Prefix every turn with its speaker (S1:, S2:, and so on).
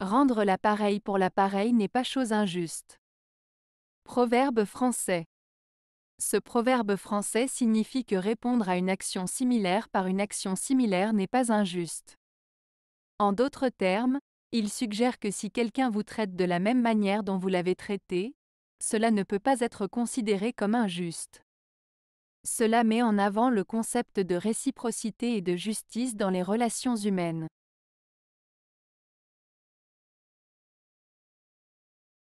S1: Rendre l'appareil pour l'appareil n'est pas chose injuste. Proverbe français. Ce proverbe français signifie que répondre à une action similaire par une action similaire n'est pas injuste. En d'autres termes, il suggère que si quelqu'un vous traite de la même manière dont vous l'avez traité, cela ne peut pas être considéré comme injuste. Cela met en avant le concept de réciprocité et de justice dans les relations humaines.